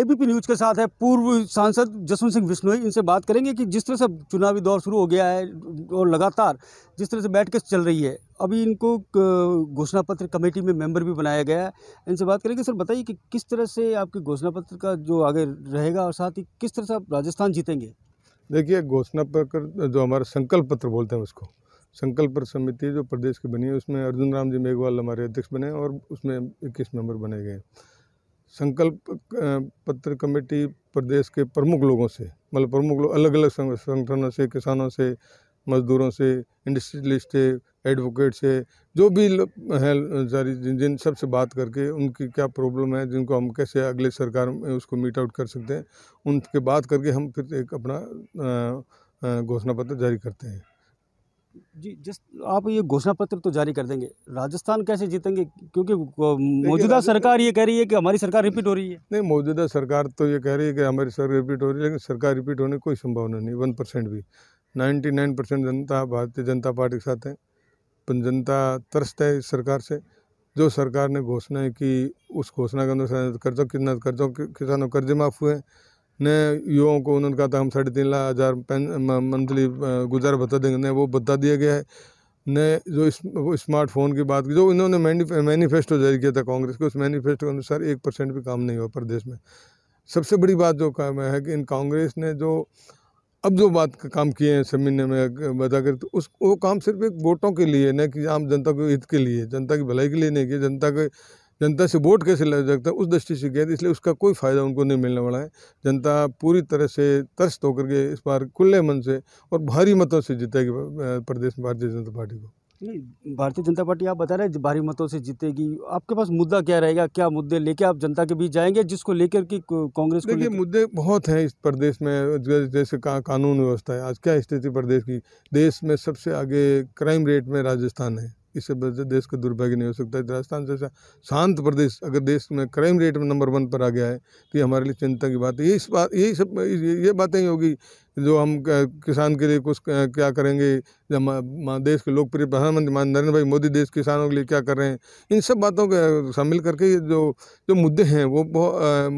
ABP news के साथ है पूर्व सांसद जसवंत सिंह बिश्नोई इनसे बात करेंगे कि जिस तरह से चुनावी दौर शुरू हो गया है और लगातार जिस तरह से बैठ के चल रही है अभी इनको घोषणा पत्र कमेटी में मेंबर भी बनाया गया है इनसे बात करेंगे सर बताइए कि किस तरह से आपके घोषणा पत्र का जो आगे रहेगा और साथ ही किस तरह से आप राजस्थान जीतेंगे देखिए घोषणा पत्र जो हमारा संकल्प पत्र बोलते हैं उसको संकल्प पत्र समिति जो प्रदेश की बनी है उसमें अर्जुन राम जी मेघवाल हमारे अध्यक्ष बने और उसमें इक्कीस मेंबर बने गए संकल्प पत्र कमेटी प्रदेश के प्रमुख लोगों से मतलब प्रमुख लोग अलग अलग संगठनों से किसानों से मजदूरों से इंडस्ट्रियलिस्ट से एडवोकेट से जो भी हैं सारी जिन जिन सब से बात करके उनकी क्या प्रॉब्लम है जिनको हम कैसे अगले सरकार में उसको मीट आउट कर सकते हैं उनके बात करके हम फिर एक अपना घोषणा पत्र जारी करते हैं जी जिस आप ये घोषणा पत्र तो जारी कर देंगे राजस्थान कैसे जीतेंगे क्योंकि मौजूदा सरकार ये कह रही है कि हमारी सरकार रिपीट हो रही है नहीं मौजूदा सरकार तो ये कह रही है कि हमारी सरकार रिपीट हो रही है लेकिन सरकार रिपीट होने की कोई संभावना नहीं वन परसेंट भी नाइन्टी नाइन परसेंट जनता भारतीय जनता पार्टी के साथ है जनता त्रस्त है इस सरकार से जो सरकार ने घोषणाएँ की उस घोषणा के अनुसार कर्जों कितना कर्जों किसानों कर्जे माफ़ हुए हैं ने युवाओं को उन्होंने कहा था हम साढ़े तीन लाख हज़ार मंथली गुजारा भत्ता देंगे वो भत्ता दिया गया है ने जो इस स्मार्टफोन की बात की जो इन्होंने मैनिफेस्टो जारी किया था कांग्रेस के उस मैनिफेस्टो के अनुसार एक परसेंट भी काम नहीं हुआ प्रदेश में सबसे बड़ी बात जो काम है कि इन कांग्रेस ने जो अब जो बात का काम किए हैं सेमिनार में बताकर तो उस वो काम सिर्फ एक वोटों के लिए न कि आम जनता के हित के लिए जनता की भलाई के लिए नहीं किया जनता के जनता से वोट कैसे लग सकता उस दृष्टि से गया इसलिए उसका कोई फ़ायदा उनको नहीं मिलने वाला है जनता पूरी तरह से त्रस्त होकर के इस बार खुले मन से और भारी मतों से जीतेगी प्रदेश में भारतीय जनता पार्टी को नहीं भारतीय जनता पार्टी आप बता रहे हैं भारी मतों से जीतेगी आपके पास मुद्दा क्या रहेगा क्या मुद्दे लेके आप जनता के बीच जाएंगे जिसको लेकर की कांग्रेस को देखिए मुद्दे बहुत हैं इस प्रदेश में जैसे का, कानून व्यवस्था है आज क्या स्थिति प्रदेश की देश में सबसे आगे क्राइम रेट में राजस्थान है इससे बेहतर देश का दुर्भाग्य नहीं हो सकता राजस्थान जैसा शांत प्रदेश अगर देश में क्राइम रेट में नंबर वन पर आ गया है तो ये हमारे लिए चिंता की बात है यही बात यही सब ये बातें ही होगी जो हम किसान के लिए कुछ क्या करेंगे या देश के लोकप्रिय प्रधानमंत्री मान नरेंद्र भाई मोदी देश किसानों के लिए क्या कर रहे हैं इन सब बातों को शामिल करके जो जो मुद्दे हैं वो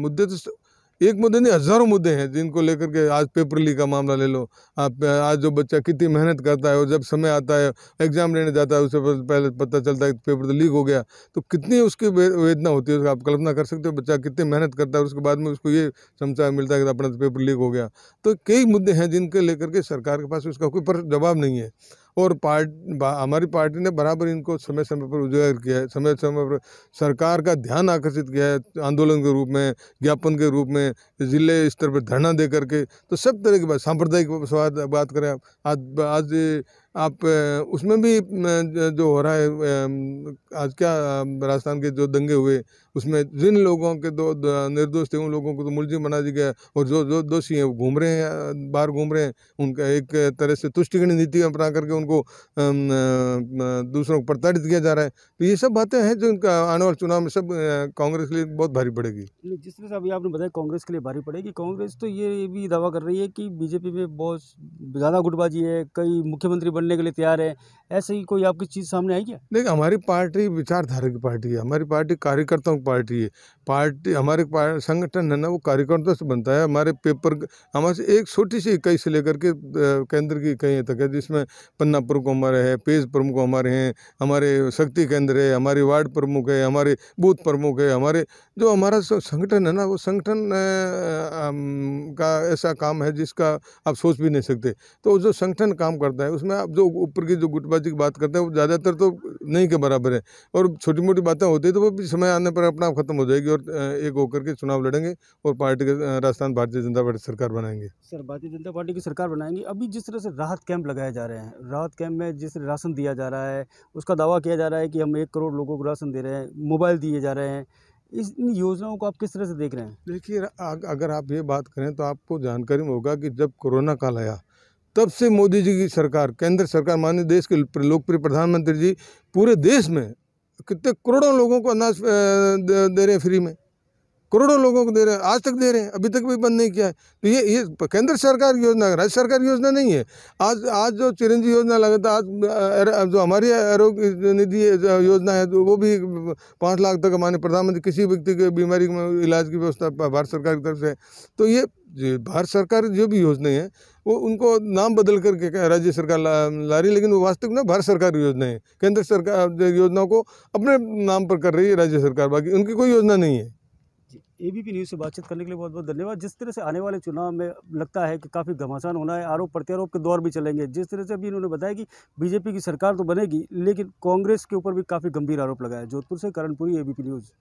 मुद्दे तो एक मुद्दे नहीं हज़ारों मुद्दे हैं जिनको लेकर के आज पेपर लीक का मामला ले लो आप आज जो बच्चा कितनी मेहनत करता है और जब समय आता है एग्ज़ाम लेने जाता है उससे पहले पता चलता है कि पेपर तो लीक हो गया तो कितनी उसकी वेदना होती है आप कल्पना कर सकते हो बच्चा कितनी मेहनत करता है उसके बाद में उसको ये चमचा मिलता है कि अपना तो पेपर लीक हो गया तो कई मुद्दे हैं जिनके लेकर के सरकार के पास उसका कोई जवाब नहीं है और पार्ट हमारी पार्टी ने बराबर इनको समय समय पर उजागर किया है समय समय पर सरकार का ध्यान आकर्षित किया है आंदोलन के रूप में ज्ञापन के रूप में जिले स्तर पर धरना दे करके तो सब तरह की बात सांप्रदायिक बात करें आप आज आज आप उसमें भी जो हो रहा है आज क्या राजस्थान के जो दंगे हुए उसमें जिन लोगों के दो निर्दोष थे उन लोगों को तो मुलजिम बना दिया गया और जो जो दोषी हैं वो घूम रहे हैं बाहर घूम रहे हैं उनका एक तरह से तुष्टिकरण नीति अपना करके उनको दूसरों को प्रताड़ित किया जा रहा है तो ये सब बातें हैं जो उनका आने वाले चुनाव में सब कांग्रेस के लिए बहुत भारी पड़ेगी जिस तरह से अभी आपने बताया कांग्रेस के लिए भारी पड़ेगी कांग्रेस तो ये भी दावा कर रही है कि बीजेपी में बहुत ज़्यादा गुटबाजी है कई मुख्यमंत्री बने लड़ने के लिए तैयार है ऐसे ही कोई आपकी चीज़ सामने आई क्या देखिए हमारी पार्टी विचारधारा की पार्टी है हमारी पार्टी कार्यकर्ताओं की पार्टी है पार्टी हमारे संगठन है ना वो कार्यकर्ताओं से बनता है हमारे पेपर हमारे एक छोटी सी इकाई से लेकर के केंद्र की इकाई तक है जिसमें पन्ना प्रमुख हमारे हैं पेज प्रमुख हमारे हैं हमारे शक्ति केंद्र है हमारे वार्ड प्रमुख है हमारे बूथ प्रमुख है हमारे जो हमारा संगठन है ना वो संगठन का ऐसा काम है जिसका आप सोच भी नहीं सकते तो जो संगठन काम करता है उसमें आप जो ऊपर की जो गुटबाजी की बात करते हैं वो ज़्यादातर तो नहीं के बराबर है और छोटी मोटी बातें होती है तो वो भी समय आने पर अपना आप खत्म हो जाएगी और एक होकर के चुनाव लड़ेंगे और पार्टी के राजस्थान भारतीय जनता पार्टी सरकार बनाएंगे सर भारतीय जनता पार्टी की सरकार बनाएंगे अभी जिस तरह से राहत कैंप लगाए जा रहे हैं राहत कैंप में जिस राशन दिया जा रहा है उसका दावा किया जा रहा है कि हम एक करोड़ लोगों को राशन दे रहे हैं मोबाइल दिए जा रहे हैं इस इन योजनाओं को आप किस तरह से देख रहे हैं देखिए अगर आप ये बात करें तो आपको जानकारी होगा कि जब कोरोना काल आया तब से मोदी जी की सरकार केंद्र सरकार माननीय देश के लोकप्रिय प्रधानमंत्री जी पूरे देश में कितने करोड़ों लोगों को अनाज दे रहे हैं फ्री में करोड़ों लोगों को दे रहे हैं आज तक दे रहे हैं अभी तक भी बंद नहीं किया है तो ये ये केंद्र सरकार की योजना राज्य सरकार की योजना नहीं है आज आज जो चिरंजी योजना लगा था आज जो हमारी आरोग्य निधि योजना है तो वो भी पाँच लाख तक हमारे प्रधानमंत्री किसी व्यक्ति के बीमारी में इलाज की व्यवस्था भारत सरकार की तरफ से तो ये भारत सरकार जो भी योजनाएं हैं वो उनको नाम बदल करके राज्य सरकार ला, ला रही लेकिन वो वास्तविक ना भारत सरकार की योजना है केंद्र सरकार योजनाओं को अपने नाम पर कर रही है राज्य सरकार बाकी उनकी कोई योजना नहीं है एबीपी न्यूज़ से बातचीत करने के लिए बहुत बहुत धन्यवाद जिस तरह से आने वाले चुनाव में लगता है कि काफ़ी घमासान होना है आरोप प्रत्यारोप के दौर भी चलेंगे जिस तरह से अभी इन्होंने बताया कि बीजेपी की सरकार तो बनेगी लेकिन कांग्रेस के ऊपर भी काफ़ी गंभीर आरोप लगाया जोधपुर से करणपुरी एबीपी न्यूज़